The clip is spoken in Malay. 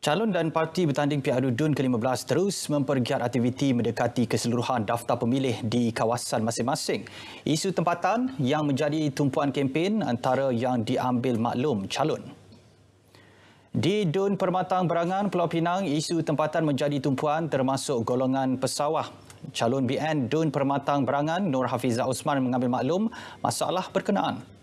Calon dan parti bertanding PRU DUN ke-15 terus mempergiat aktiviti mendekati keseluruhan daftar pemilih di kawasan masing-masing. Isu tempatan yang menjadi tumpuan kempen antara yang diambil maklum calon. Di DUN Permatang Berangan, Pulau Pinang, isu tempatan menjadi tumpuan termasuk golongan pesawah. Calon BN DUN Permatang Berangan, Nur Hafizah Osman mengambil maklum masalah berkenaan.